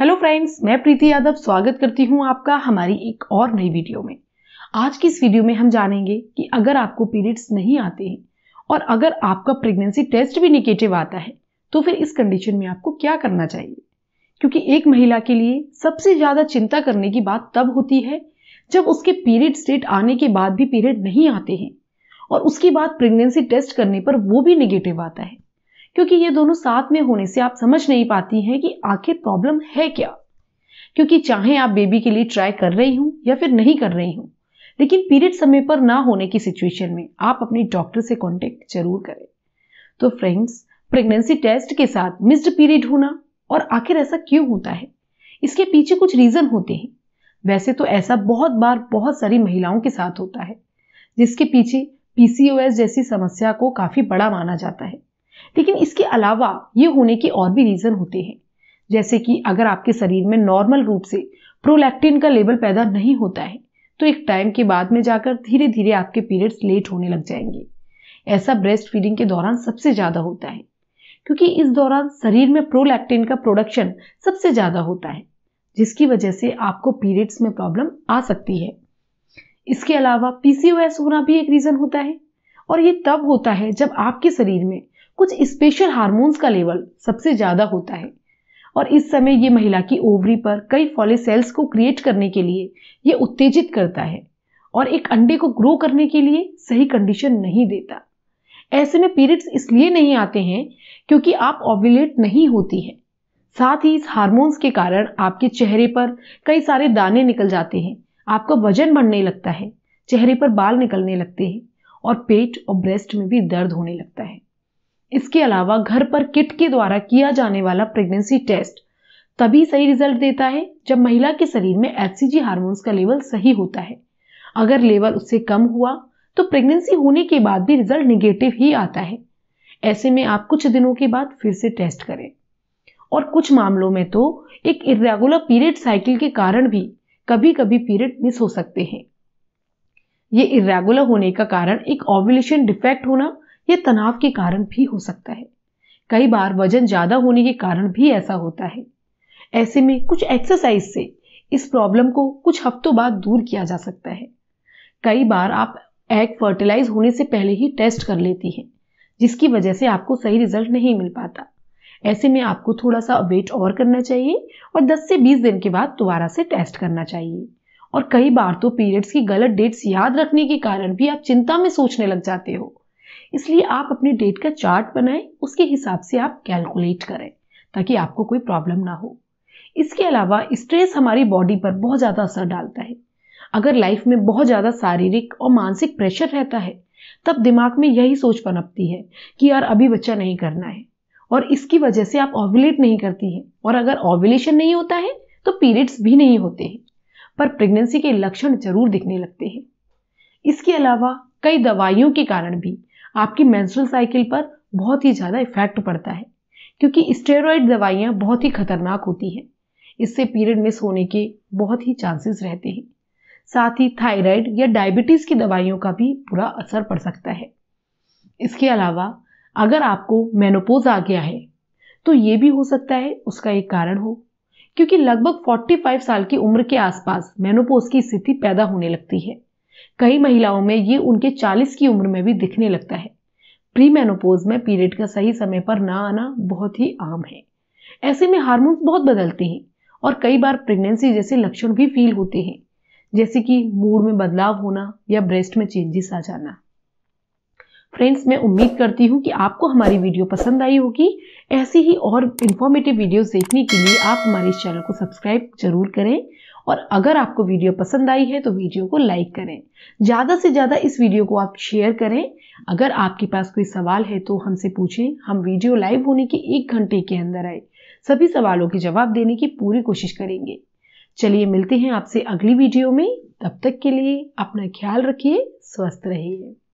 hello friends मैं प्रीति यादव स्वागत करती हूँ आपका हमारी एक और नई वीडियो में आज की इस वीडियो में हम जानेंगे कि अगर आपको पीरियड्स नहीं आते हैं और अगर आपका प्रेगनेंसी टेस्ट भी निगेटिव आता है तो फिर इस कंडीशन में आपको क्या करना चाहिए क्योंकि एक महिला के लिए सबसे ज़्यादा चिंता करने की बात तब होती है जब उसके पीरियड स्टेट आने के बाद भी पीरियड नहीं आते हैं और उसके बाद प्रेगनेंसी टेस्ट करने पर वो भी निगेटिव आता है क्योंकि ये दोनों साथ में होने से आप समझ नहीं पाती हैं कि आखिर प्रॉब्लम है क्या क्योंकि चाहे आप बेबी के लिए ट्राई कर रही हूं या फिर नहीं कर रही हूँ लेकिन पीरियड समय पर ना होने की सिचुएशन में आप अपने डॉक्टर से कॉन्टेक्ट जरूर करें तो फ्रेंड्स प्रेगनेंसी टेस्ट के साथ मिस्ड पीरियड होना और आखिर ऐसा क्यों होता है इसके पीछे कुछ रीज़न होते हैं वैसे तो ऐसा बहुत बार बहुत सारी महिलाओं के साथ होता है जिसके पीछे पीसीओएस जैसी समस्या को काफ़ी बड़ा माना जाता है लेकिन इसके अलावा ये होने के और भी रीज़न होते हैं जैसे कि अगर आपके शरीर में नॉर्मल रूप से प्रोलैक्टिन का लेवल पैदा नहीं होता है तो एक टाइम के बाद में जाकर धीरे धीरे आपके पीरियड्स लेट होने लग जाएंगे ऐसा ब्रेस्ट फीडिंग के दौरान सबसे ज़्यादा होता है क्योंकि इस दौरान शरीर में प्रोलैक्टिन का प्रोडक्शन सबसे ज़्यादा होता है जिसकी वजह से आपको पीरियड्स में प्रॉब्लम आ सकती है इसके अलावा पीसीओएस होना भी एक रीज़न होता है और ये तब होता है जब आपके शरीर में कुछ स्पेशल हार्मोन्स का लेवल सबसे ज़्यादा होता है और इस समय ये महिला की ओवरी पर कई फॉले सेल्स को क्रिएट करने के लिए ये उत्तेजित करता है और एक अंडे को ग्रो करने के लिए सही कंडीशन नहीं देता ऐसे में पीरियड्स इसलिए नहीं आते हैं क्योंकि आप ओव्यूलेट नहीं होती हैं साथ ही इस हार्मोन्स के कारण आपके चेहरे पर कई सारे दाने निकल जाते हैं आपका वजन बढ़ने लगता है चेहरे पर बाल निकलने लगते हैं और पेट और ब्रेस्ट में भी दर्द होने लगता है इसके अलावा घर पर किट के द्वारा किया जाने वाला प्रेगनेंसी टेस्ट तभी सही रिजल्ट देता है जब महिला के शरीर में एच हार्मोन्स का लेवल सही होता है अगर लेवल उससे कम हुआ तो प्रेगनेंसी होने के बाद भी रिजल्ट निगेटिव ही आता है ऐसे में आप कुछ दिनों के बाद फिर से टेस्ट करें और कुछ मामलों में तो एक इरेगुलर पीरियड साइकिल के कारण भी कभी कभी पीरियड मिस हो सकते हैं ये इरेगुलर होने का कारण एक ओव्यूलेशन डिफेक्ट होना ये तनाव के कारण भी हो सकता है कई बार वजन ज्यादा होने के कारण भी ऐसा होता है ऐसे में कुछ एक्सरसाइज से इस प्रॉब्लम को कुछ हफ्तों बाद दूर किया जा सकता है कई बार आप एग फर्टिलाइज होने से पहले ही टेस्ट कर लेती हैं जिसकी वजह से आपको सही रिजल्ट नहीं मिल पाता ऐसे में आपको थोड़ा सा वेट और करना चाहिए और 10 से 20 दिन के बाद दोबारा से टेस्ट करना चाहिए और कई बार तो पीरियड्स की गलत डेट्स याद रखने के कारण भी आप चिंता में सोचने लग जाते हो इसलिए आप अपने डेट का चार्ट बनाएं उसके हिसाब से आप कैलकुलेट करें ताकि आपको कोई प्रॉब्लम ना हो इसके अलावा स्ट्रेस हमारी बॉडी पर बहुत ज़्यादा असर डालता है अगर लाइफ में बहुत ज़्यादा शारीरिक और मानसिक प्रेशर रहता है तब दिमाग में यही सोच पनपती है कि यार अभी बच्चा नहीं करना है और इसकी वजह से आप ओवुलेट नहीं करती हैं और अगर ओवुलेशन नहीं होता है तो पीरियड्स भी नहीं होते हैं पर प्रेगनेंसी के लक्षण जरूर दिखने लगते हैं इसके अलावा कई दवाइयों के कारण भी आपकी मेंस्ट्रुअल साइकिल पर बहुत ही ज़्यादा इफेक्ट पड़ता है क्योंकि स्टेरॉयड दवाइयाँ बहुत ही खतरनाक होती हैं इससे पीरियड मिस होने के बहुत ही चांसेस रहते हैं साथ ही थायराइड या डायबिटीज़ की दवाइयों का भी बुरा असर पड़ सकता है इसके अलावा अगर आपको मेनोपोज आ गया है तो ये भी हो सकता है उसका एक कारण हो क्योंकि लगभग 45 साल की उम्र के आसपास मेनोपोज की स्थिति पैदा होने लगती है कई महिलाओं में ये उनके 40 की उम्र में भी दिखने लगता है प्री मेनोपोज में पीरियड का सही समय पर ना आना बहुत ही आम है ऐसे में हार्मोन्स बहुत बदलते हैं और कई बार प्रेगनेंसी जैसे लक्षण भी फील होते हैं जैसे कि मूड में बदलाव होना या ब्रेस्ट में चेंजेस आ जाना फ्रेंड्स मैं उम्मीद करती हूँ कि आपको हमारी वीडियो पसंद आई होगी ऐसी ही और इन्फॉर्मेटिव वीडियोस देखने के लिए आप हमारे इस चैनल को सब्सक्राइब जरूर करें और अगर आपको वीडियो पसंद आई है तो वीडियो को लाइक करें ज़्यादा से ज़्यादा इस वीडियो को आप शेयर करें अगर आपके पास कोई सवाल है तो हमसे पूछें हम वीडियो लाइव होने के एक घंटे के अंदर आए सभी सवालों के जवाब देने की पूरी कोशिश करेंगे चलिए मिलते हैं आपसे अगली वीडियो में तब तक के लिए अपना ख्याल रखिए स्वस्थ रहिए